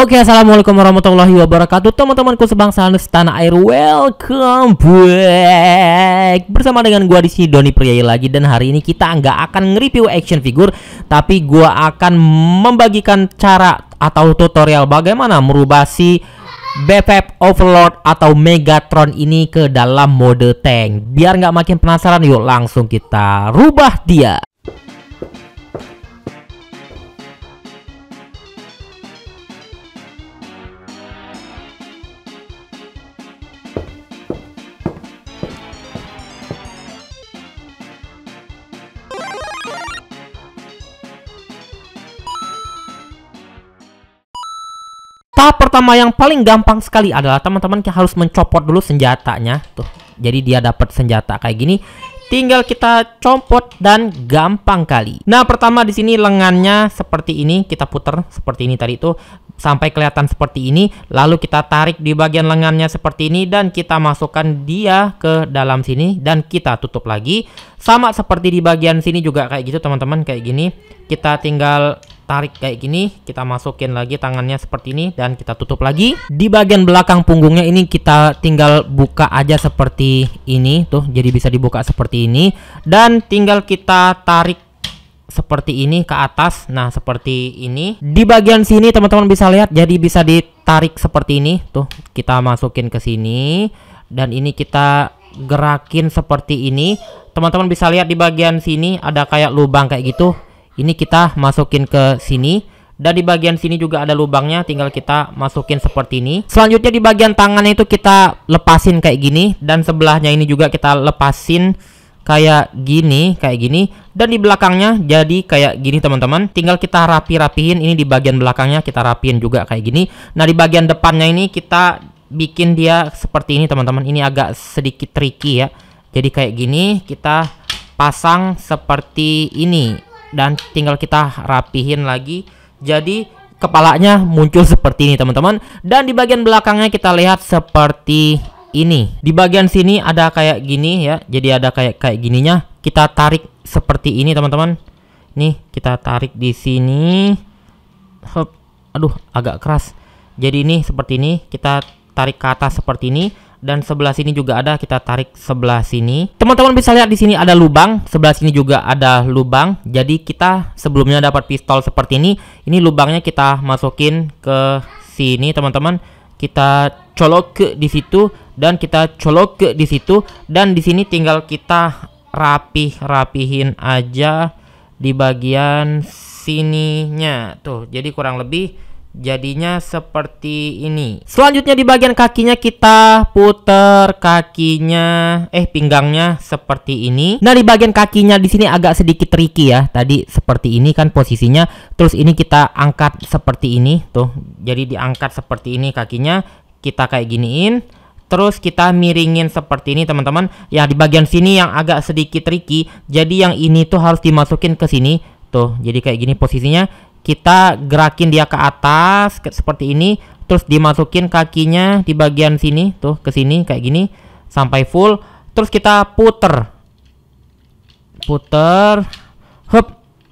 Oke, assalamualaikum warahmatullahi wabarakatuh, teman-temanku sebangsa dan setanah air. Welcome back bersama dengan gua di sini Doni Priayi lagi dan hari ini kita nggak akan nge-review action figure, tapi gua akan membagikan cara atau tutorial bagaimana merubah si BFF Overlord atau Megatron ini ke dalam mode tank. Biar nggak makin penasaran, yuk langsung kita rubah dia. Tahap pertama yang paling gampang sekali adalah teman-teman harus mencopot dulu senjatanya tuh. Jadi dia dapat senjata kayak gini tinggal kita copot dan gampang kali. Nah, pertama di sini lengannya seperti ini, kita putar seperti ini tadi itu sampai kelihatan seperti ini, lalu kita tarik di bagian lengannya seperti ini dan kita masukkan dia ke dalam sini dan kita tutup lagi. Sama seperti di bagian sini juga kayak gitu teman-teman, kayak gini. Kita tinggal tarik kayak gini kita masukin lagi tangannya seperti ini dan kita tutup lagi di bagian belakang punggungnya ini kita tinggal buka aja seperti ini tuh jadi bisa dibuka seperti ini dan tinggal kita tarik seperti ini ke atas nah seperti ini di bagian sini teman-teman bisa lihat jadi bisa ditarik seperti ini tuh kita masukin ke sini dan ini kita gerakin seperti ini teman-teman bisa lihat di bagian sini ada kayak lubang kayak gitu ini kita masukin ke sini dan di bagian sini juga ada lubangnya tinggal kita masukin seperti ini selanjutnya di bagian tangannya itu kita lepasin kayak gini dan sebelahnya ini juga kita lepasin kayak gini kayak gini dan di belakangnya jadi kayak gini teman-teman tinggal kita rapi-rapihin ini di bagian belakangnya kita rapiin juga kayak gini nah di bagian depannya ini kita bikin dia seperti ini teman-teman ini agak sedikit tricky ya jadi kayak gini kita pasang seperti ini dan tinggal kita rapihin lagi jadi kepalanya muncul seperti ini teman-teman dan di bagian belakangnya kita lihat seperti ini di bagian sini ada kayak gini ya jadi ada kayak kayak gininya kita tarik seperti ini teman-teman nih kita tarik di sini Hup. aduh agak keras jadi ini seperti ini kita tarik ke atas seperti ini dan sebelah sini juga ada kita tarik sebelah sini teman-teman bisa lihat di sini ada lubang sebelah sini juga ada lubang jadi kita sebelumnya dapat pistol seperti ini ini lubangnya kita masukin ke sini teman-teman kita colok ke di situ dan kita colok ke di situ dan di sini tinggal kita rapih-rapihin aja di bagian sininya tuh jadi kurang lebih jadinya seperti ini selanjutnya di bagian kakinya kita puter kakinya eh pinggangnya seperti ini nah di bagian kakinya di sini agak sedikit tricky ya tadi seperti ini kan posisinya terus ini kita angkat seperti ini tuh jadi diangkat seperti ini kakinya kita kayak giniin terus kita miringin seperti ini teman-teman ya di bagian sini yang agak sedikit tricky jadi yang ini tuh harus dimasukin ke sini tuh jadi kayak gini posisinya kita gerakin dia ke atas ke, seperti ini terus dimasukin kakinya di bagian sini tuh ke sini kayak gini sampai full terus kita puter puter hop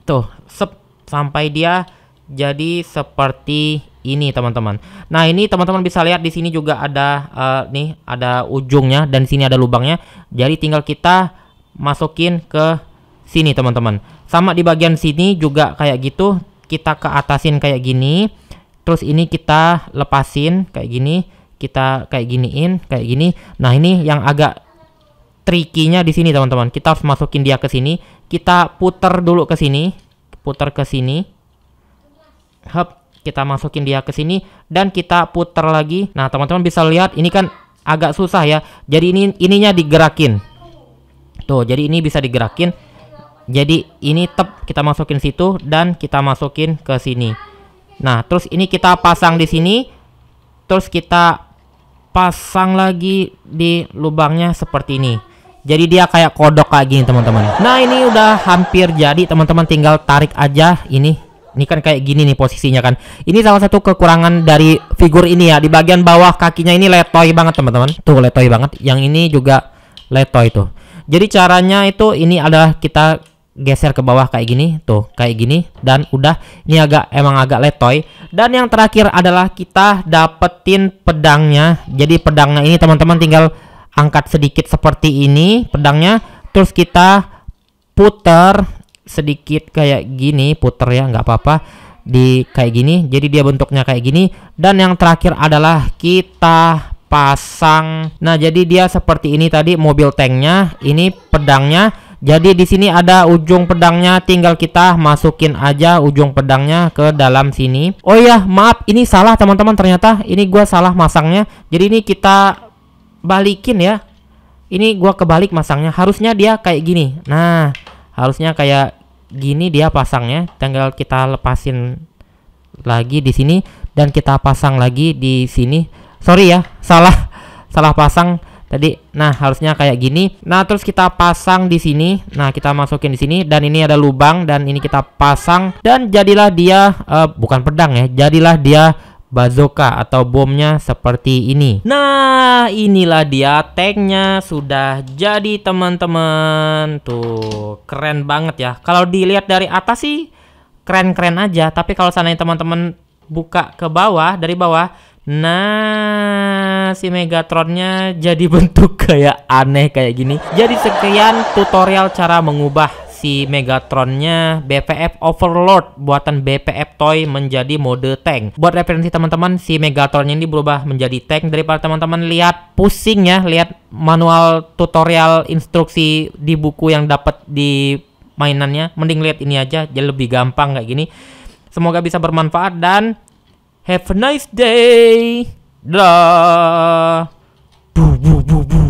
tuh sep sampai dia jadi seperti ini teman-teman. Nah ini teman-teman bisa lihat di sini juga ada uh, nih ada ujungnya dan sini ada lubangnya. Jadi tinggal kita masukin ke sini teman-teman. Sama di bagian sini juga kayak gitu kita ke atasin kayak gini terus ini kita lepasin kayak gini kita kayak giniin kayak gini nah ini yang agak trikinya di sini teman-teman kita harus masukin dia ke sini kita puter dulu ke sini puter ke sini hop kita masukin dia ke sini dan kita puter lagi nah teman-teman bisa lihat ini kan agak susah ya jadi ini ininya digerakin tuh jadi ini bisa digerakin jadi ini tep kita masukin situ dan kita masukin ke sini. Nah, terus ini kita pasang di sini. Terus kita pasang lagi di lubangnya seperti ini. Jadi dia kayak kodok kayak gini, teman-teman. Nah, ini udah hampir jadi, teman-teman. Tinggal tarik aja ini. Ini kan kayak gini nih posisinya kan. Ini salah satu kekurangan dari figur ini ya. Di bagian bawah kakinya ini letoy banget, teman-teman. Tuh, letoy banget. Yang ini juga letoy tuh. Jadi caranya itu ini adalah kita geser ke bawah kayak gini tuh kayak gini dan udah ini agak emang agak letoy dan yang terakhir adalah kita dapetin pedangnya jadi pedangnya ini teman-teman tinggal angkat sedikit seperti ini pedangnya terus kita puter sedikit kayak gini puter ya nggak apa-apa di kayak gini jadi dia bentuknya kayak gini dan yang terakhir adalah kita pasang nah jadi dia seperti ini tadi mobil tanknya ini pedangnya jadi di sini ada ujung pedangnya, tinggal kita masukin aja ujung pedangnya ke dalam sini. Oh iya, maaf ini salah teman-teman ternyata ini gua salah masangnya. Jadi ini kita balikin ya. Ini gua kebalik masangnya. Harusnya dia kayak gini. Nah, harusnya kayak gini dia pasangnya. Tinggal kita lepasin lagi di sini dan kita pasang lagi di sini. Sorry ya, salah salah pasang tadi. Nah, harusnya kayak gini. Nah, terus kita pasang di sini. Nah, kita masukin di sini dan ini ada lubang dan ini kita pasang dan jadilah dia uh, bukan pedang ya. Jadilah dia bazooka atau bomnya seperti ini. Nah, inilah dia tanknya sudah jadi teman-teman. Tuh, keren banget ya. Kalau dilihat dari atas sih keren-keren aja, tapi kalau seandainya teman-teman buka ke bawah dari bawah Nah, si Megatronnya jadi bentuk kayak aneh kayak gini. Jadi sekian tutorial cara mengubah si Megatronnya BPF Overlord buatan BPF Toy menjadi mode tank. Buat referensi teman-teman, si Megatronnya ini berubah menjadi tank daripada teman-teman lihat pusing ya, lihat manual tutorial instruksi di buku yang dapat di mainannya. Mending lihat ini aja, jadi lebih gampang kayak gini. Semoga bisa bermanfaat dan Have a nice day. La. Boo, boo, boo, boo.